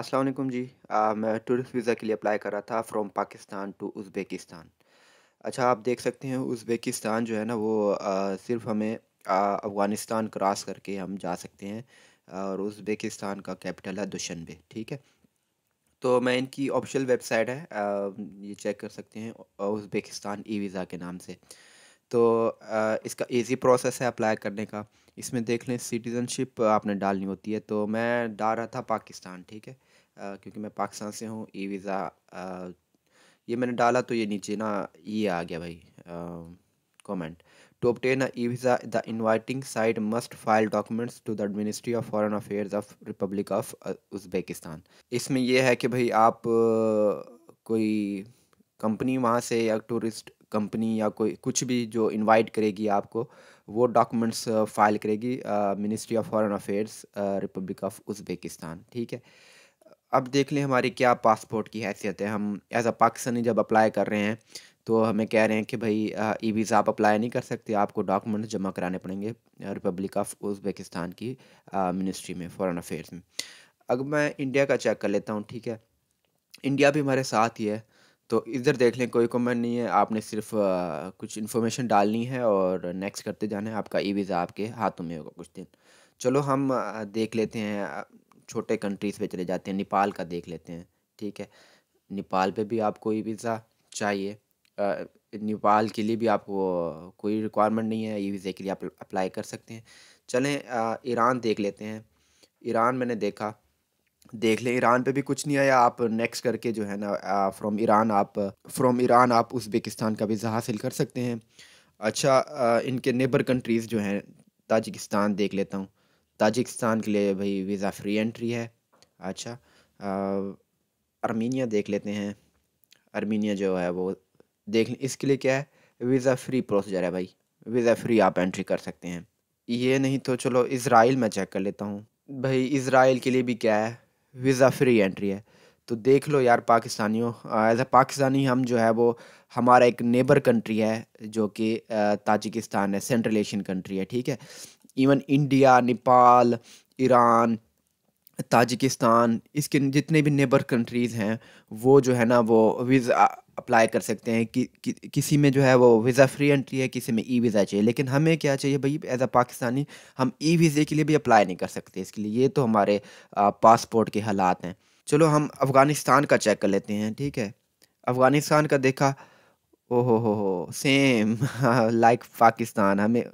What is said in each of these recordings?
असलकुम जी आ, मैं tourist visa के लिए अप्लाई कर रहा था फ्रॉम पाकिस्तान टू उज़्बेकिस्तान अच्छा आप देख सकते हैं उज़्बेकिस्तान जो है ना वो आ, सिर्फ हमें अफ़गानिस्तान क्रॉस करके हम जा सकते हैं और उज़्बेकिस्तान का कैपिटल है दुशनबे ठीक है तो मैं इनकी ऑफिशियल वेबसाइट है आ, ये चेक कर सकते हैं उज़्बेकिस्तान ई वीज़ा के नाम से तो आ, इसका इजी प्रोसेस है अप्लाई करने का इसमें देख लें सिटीज़नशिप आपने डालनी होती है तो मैं डाल रहा था पाकिस्तान ठीक है आ, क्योंकि मैं पाकिस्तान से हूँ ई वीज़ा ये मैंने डाला तो ये नीचे ना ये आ गया भाई comment to obtain e visa the inviting side must file documents to the Ministry of Foreign Affairs of Republic of Uzbekistan इसमें यह है कि भाई आप कोई कंपनी वहाँ से या टूरिस्ट कंपनी या कोई कुछ भी जो इनवाइट करेगी आपको वो डॉक्यूमेंट्स फाइल uh, करेगी Ministry of Foreign Affairs Republic of Uzbekistan ठीक है अब देख लें हमारी क्या पासपोर्ट की हैसियत है हम एज अ पाकिस्तानी जब अप्लाई कर रहे हैं तो हमें कह रहे हैं कि भाई ई uh, वीज़ा आप अप्लाई नहीं कर सकते आपको डॉक्यूमेंट्स जमा कराने पड़ेंगे रिपब्लिक ऑफ उज़्बेकिस्तान की मिनिस्ट्री uh, में फॉरेन अफेयर्स में अब मैं इंडिया का चेक कर लेता हूँ ठीक है इंडिया भी हमारे साथ ही है तो इधर देख लें कोई कमेंट नहीं है आपने सिर्फ कुछ इन्फॉर्मेशन डालनी है और नेक्स्ट करते जाना है आपका ई वीज़ा आपके हाथों में होगा कुछ दिन चलो हम देख लेते हैं छोटे कंट्रीज़ पे चले जाते हैं नेपाल का देख लेते हैं ठीक है नेपाल पे भी आपको ई वीज़ा चाहिए नेपाल के लिए भी आपको कोई रिक्वायरमेंट नहीं है ई वीज़े के लिए आप अप्लाई कर सकते हैं चलें ईरान देख लेते हैं ईरान मैंने देखा देख लें ईरान पे भी कुछ नहीं आया आप नेक्स्ट करके जो है ना फ्रॉम ईरान आप फ्रॉम ईरान आप उज़्बेकिस्तान का वीज़ा हासिल कर सकते हैं अच्छा इनके नेबर कंट्रीज़ जो हैं ताजिकिस्तान देख लेता हूँ ताजिकिस्तान के लिए भाई वीज़ा फ्री एंट्री है अच्छा आर्मीनिया देख लेते हैं आर्मीनिया जो है वो देख इसके लिए क्या है वीज़ा फ्री प्रोसीजर है भाई वीज़ा फ्री आप एंट्री कर सकते हैं ये नहीं तो चलो इसराइल मैं चेक कर लेता हूँ भाई इसराइल के लिए भी क्या है वीज़ा फ्री एंट्री है तो देख लो यार पाकिस्तानियों एज अ पाकिस्तानी हम जो है वो हमारा एक नेबर कंट्री है जो कि ताजिकिस्तान है सेंट्रल एशियन कंट्री है ठीक है even India Nepal Iran Tajikistan इसके जितने भी नेबर कंट्रीज़ हैं वो जो है ना वो वीज़ा अप्लाई कर सकते हैं कि, कि किसी में जो है वो वीज़ा फ्री एंट्री है किसी में ई वीज़ा चाहिए लेकिन हमें क्या चाहिए भाई एज अ पाकिस्तानी हम ई वीज़े के लिए भी अप्लाई नहीं कर सकते इसके लिए ये तो हमारे पासपोर्ट के हालात हैं चलो हम अफ़गानिस्तान का चेक कर लेते हैं ठीक है अफ़गानिस्तान का देखा ओ हो हो हो सेम लाइक पाकिस्तान हमें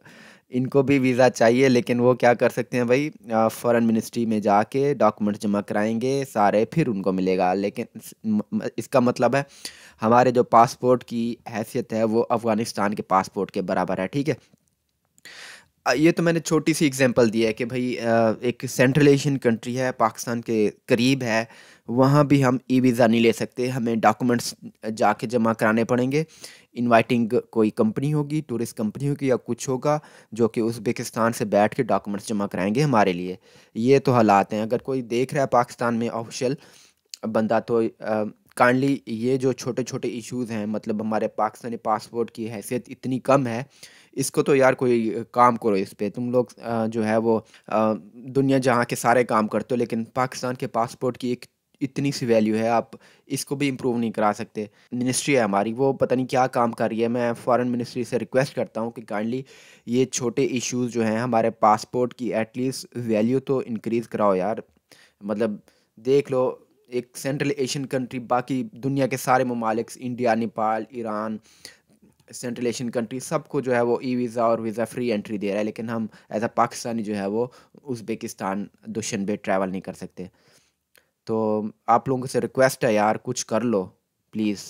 इनको भी वीज़ा चाहिए लेकिन वो क्या कर सकते हैं भाई फ़ॉरेन मिनिस्ट्री में जाके डॉक्यूमेंट्स जमा कराएंगे सारे फिर उनको मिलेगा लेकिन इसका मतलब है हमारे जो पासपोर्ट की हैसियत है वो अफ़गानिस्तान के पासपोर्ट के बराबर है ठीक है ये तो मैंने छोटी सी एग्जांपल दी है कि भाई एक सेंट्रल एशियन कंट्री है पाकिस्तान के करीब है वहाँ भी हम ई वीज़ा नहीं ले सकते हमें डॉक्यूमेंट्स जाके जमा कराने पड़ेंगे इनवाइटिंग कोई कंपनी होगी टूरिस्ट कंपनी होगी या कुछ होगा जो कि उज़्बेकिस्तान से बैठ के डॉक्यूमेंट्स जमा कराएंगे हमारे लिए ये तो हालात हैं अगर कोई देख रहा है पाकिस्तान में ऑफिशियल बंदा तो काइंडली ये जो छोटे छोटे इश्यूज़ हैं मतलब हमारे पाकिस्तानी पासपोर्ट की हैसियत इतनी कम है इसको तो यार कोई काम करो इस पर तुम लोग जो है वो दुनिया जहाँ के सारे काम करते हो लेकिन पाकिस्तान के पासपोर्ट की एक इतनी सी वैल्यू है आप इसको भी इम्प्रूव नहीं करा सकते मिनिस्ट्री है हमारी वो पता नहीं क्या काम कर रही है मैं फॉरेन मिनिस्ट्री से रिक्वेस्ट करता हूँ कि काइंडली ये छोटे इश्यूज़ जो हैं हमारे पासपोर्ट की एटलीस्ट वैल्यू तो इनक्रीज़ कराओ यार मतलब देख लो एक सेंट्रल एशियन कंट्री बाकी दुनिया के सारे ममालिक India Nepal Iran Central Asian country सबको जो है वो ई वीज़ा और वीज़ा फ्री एंट्री दे रहा है लेकिन हम एज अ पाकिस्तानी जो है वो उज़्बेकिस्तान दुशनबे ट्रैवल नहीं कर सकते तो आप लोगों से रिक्वेस्ट है यार कुछ कर लो प्लीज़